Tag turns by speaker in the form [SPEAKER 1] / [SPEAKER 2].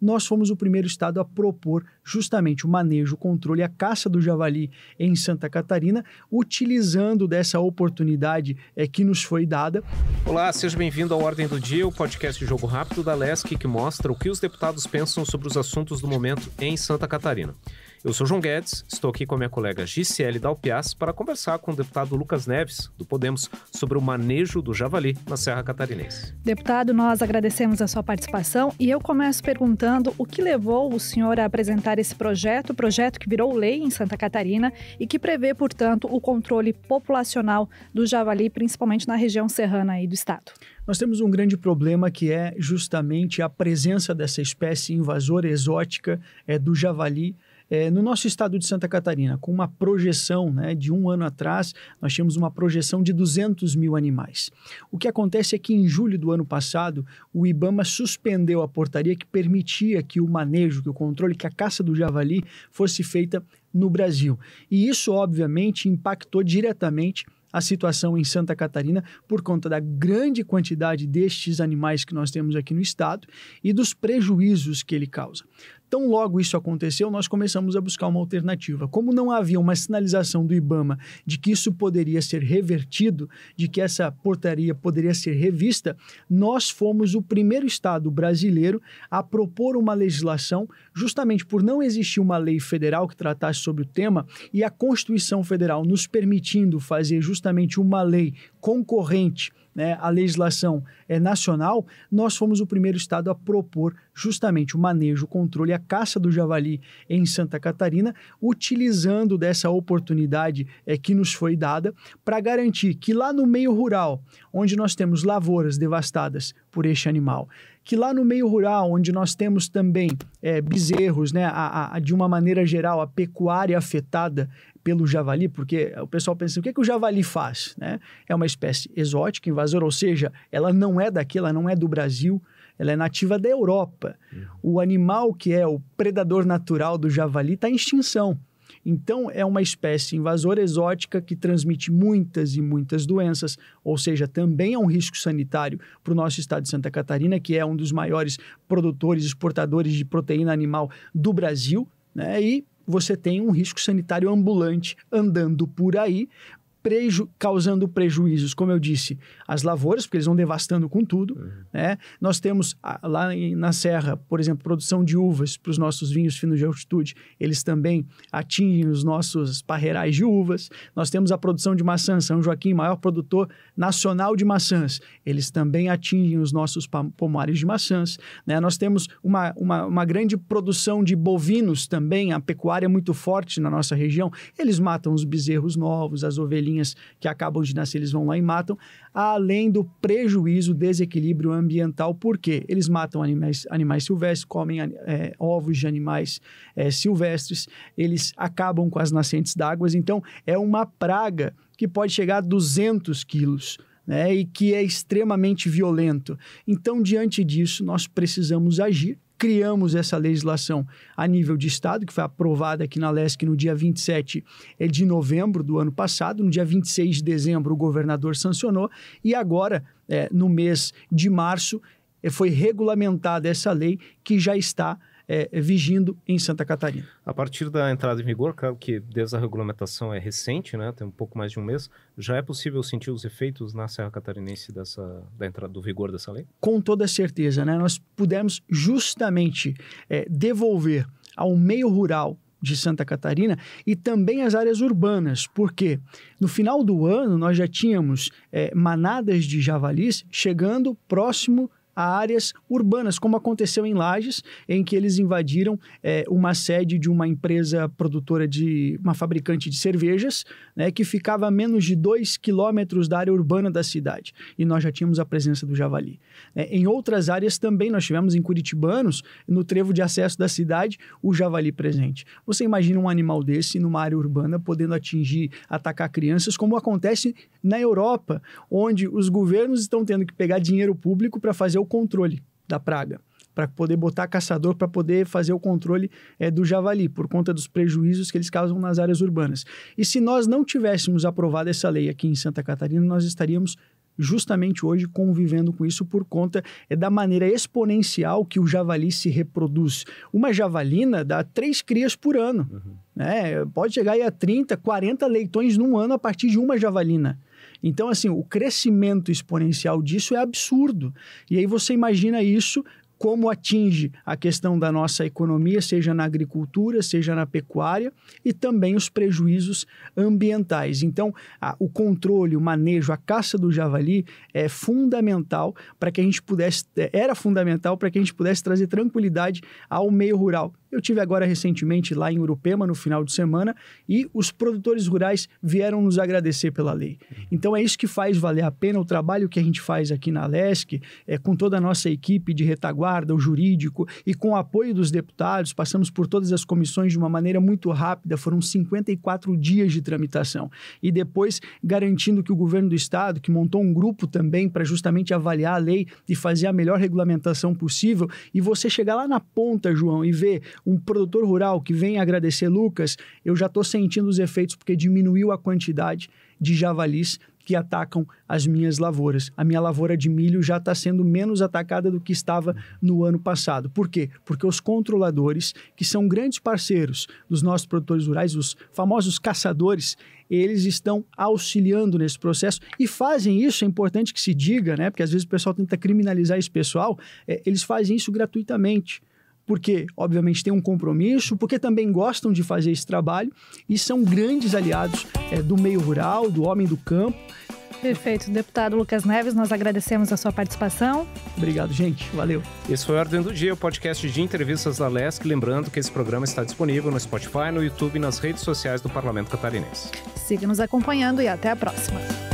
[SPEAKER 1] nós fomos o primeiro estado a propor justamente o manejo, o controle, e a caça do javali em Santa Catarina, utilizando dessa oportunidade é, que nos foi dada.
[SPEAKER 2] Olá, seja bem-vindo ao Ordem do Dia, o podcast de jogo rápido da LESC que mostra o que os deputados pensam sobre os assuntos do momento em Santa Catarina. Eu sou João Guedes, estou aqui com a minha colega Gisele Dalpias para conversar com o deputado Lucas Neves, do Podemos, sobre o manejo do javali na Serra Catarinense. Deputado, nós agradecemos a sua participação e eu começo perguntando o que levou o senhor a apresentar esse projeto, projeto que virou lei em Santa Catarina e que prevê, portanto, o controle populacional do javali, principalmente na região serrana aí do estado.
[SPEAKER 1] Nós temos um grande problema que é justamente a presença dessa espécie invasora exótica é, do javali é, no nosso estado de Santa Catarina, com uma projeção né, de um ano atrás, nós tínhamos uma projeção de 200 mil animais. O que acontece é que em julho do ano passado, o IBAMA suspendeu a portaria que permitia que o manejo, que o controle, que a caça do javali fosse feita no Brasil. E isso, obviamente, impactou diretamente a situação em Santa Catarina por conta da grande quantidade destes animais que nós temos aqui no estado e dos prejuízos que ele causa. Tão logo isso aconteceu, nós começamos a buscar uma alternativa. Como não havia uma sinalização do IBAMA de que isso poderia ser revertido, de que essa portaria poderia ser revista, nós fomos o primeiro estado brasileiro a propor uma legislação, justamente por não existir uma lei federal que tratasse sobre o tema e a Constituição Federal nos permitindo fazer justamente uma lei concorrente né, a legislação é, nacional, nós fomos o primeiro estado a propor justamente o manejo, o controle, e a caça do javali em Santa Catarina, utilizando dessa oportunidade é, que nos foi dada para garantir que lá no meio rural, onde nós temos lavouras devastadas, por este animal. Que lá no meio rural, onde nós temos também é, bezerros, né, a, a, de uma maneira geral, a pecuária afetada pelo javali, porque o pessoal pensa, o que, é que o javali faz? Né? É uma espécie exótica, invasora, ou seja, ela não é daqui, ela não é do Brasil, ela é nativa da Europa. Uhum. O animal que é o predador natural do javali está em extinção. Então, é uma espécie invasora exótica que transmite muitas e muitas doenças, ou seja, também é um risco sanitário para o nosso estado de Santa Catarina, que é um dos maiores produtores, e exportadores de proteína animal do Brasil. Né? E você tem um risco sanitário ambulante andando por aí, preju causando prejuízos, como eu disse, às lavouras, porque eles vão devastando com tudo. Uhum. Né? Nós temos a, lá em, na Serra, por exemplo, produção de uvas para os nossos vinhos finos de altitude, eles também atingem os nossos parreirais de uvas. Nós temos a produção de maçãs, São Joaquim, maior produtor nacional de maçãs, eles também atingem os nossos pomares de maçãs. Né? Nós temos uma, uma, uma grande produção de bovinos também, a pecuária é muito forte na nossa região, eles matam os bezerros novos, as ovelhinhas galinhas que acabam de nascer, eles vão lá e matam, além do prejuízo, desequilíbrio ambiental, porque eles matam animais, animais silvestres, comem é, ovos de animais é, silvestres, eles acabam com as nascentes d'água, então é uma praga que pode chegar a 200 quilos. Né, e que é extremamente violento. Então, diante disso, nós precisamos agir criamos essa legislação a nível de Estado, que foi aprovada aqui na LESC no dia 27 eh, de novembro do ano passado. No dia 26 de dezembro, o governador sancionou. E agora, é, no mês de março, eh, foi regulamentada essa lei que já está é, vigindo em Santa Catarina.
[SPEAKER 2] A partir da entrada em vigor, claro que desde a regulamentação é recente, né, tem um pouco mais de um mês, já é possível sentir os efeitos na Serra Catarinense dessa, da entrada do vigor dessa lei?
[SPEAKER 1] Com toda certeza, né? Nós pudemos justamente é, devolver ao meio rural de Santa Catarina e também as áreas urbanas, porque no final do ano nós já tínhamos é, manadas de javalis chegando próximo áreas urbanas, como aconteceu em Lages, em que eles invadiram é, uma sede de uma empresa produtora de uma fabricante de cervejas, né, que ficava a menos de dois quilômetros da área urbana da cidade. E nós já tínhamos a presença do javali. É, em outras áreas também nós tivemos em Curitibanos, no trevo de acesso da cidade, o javali presente. Você imagina um animal desse numa área urbana podendo atingir, atacar crianças, como acontece na Europa, onde os governos estão tendo que pegar dinheiro público para fazer o controle da praga, para poder botar caçador para poder fazer o controle é, do javali, por conta dos prejuízos que eles causam nas áreas urbanas. E se nós não tivéssemos aprovado essa lei aqui em Santa Catarina, nós estaríamos justamente hoje convivendo com isso por conta é, da maneira exponencial que o javali se reproduz. Uma javalina dá três crias por ano. Uhum. Né? Pode chegar a 30, 40 leitões num ano a partir de uma javalina. Então, assim, o crescimento exponencial disso é absurdo. E aí você imagina isso como atinge a questão da nossa economia, seja na agricultura, seja na pecuária, e também os prejuízos ambientais. Então, a, o controle, o manejo, a caça do javali é fundamental para que a gente pudesse, é, era fundamental para que a gente pudesse trazer tranquilidade ao meio rural. Eu tive agora recentemente lá em Urupema no final de semana e os produtores rurais vieram nos agradecer pela lei. Então é isso que faz valer a pena o trabalho que a gente faz aqui na Lesc, é com toda a nossa equipe de retaguarda, o jurídico e com o apoio dos deputados, passamos por todas as comissões de uma maneira muito rápida, foram 54 dias de tramitação. E depois garantindo que o governo do estado, que montou um grupo também para justamente avaliar a lei e fazer a melhor regulamentação possível, e você chegar lá na ponta, João, e ver um produtor rural que vem agradecer Lucas, eu já estou sentindo os efeitos porque diminuiu a quantidade de javalis que atacam as minhas lavouras. A minha lavoura de milho já está sendo menos atacada do que estava no ano passado. Por quê? Porque os controladores, que são grandes parceiros dos nossos produtores rurais, os famosos caçadores, eles estão auxiliando nesse processo e fazem isso, é importante que se diga, né? Porque às vezes o pessoal tenta criminalizar esse pessoal, é, eles fazem isso gratuitamente porque, obviamente, têm um compromisso, porque também gostam de fazer esse trabalho e são grandes aliados é, do meio rural, do homem do campo.
[SPEAKER 2] Perfeito. Deputado Lucas Neves, nós agradecemos a sua participação. Obrigado, gente. Valeu. Esse foi a Ordem do Dia, o podcast de entrevistas da LESC. Lembrando que esse programa está disponível no Spotify, no YouTube e nas redes sociais do Parlamento Catarinense. Siga nos acompanhando e até a próxima.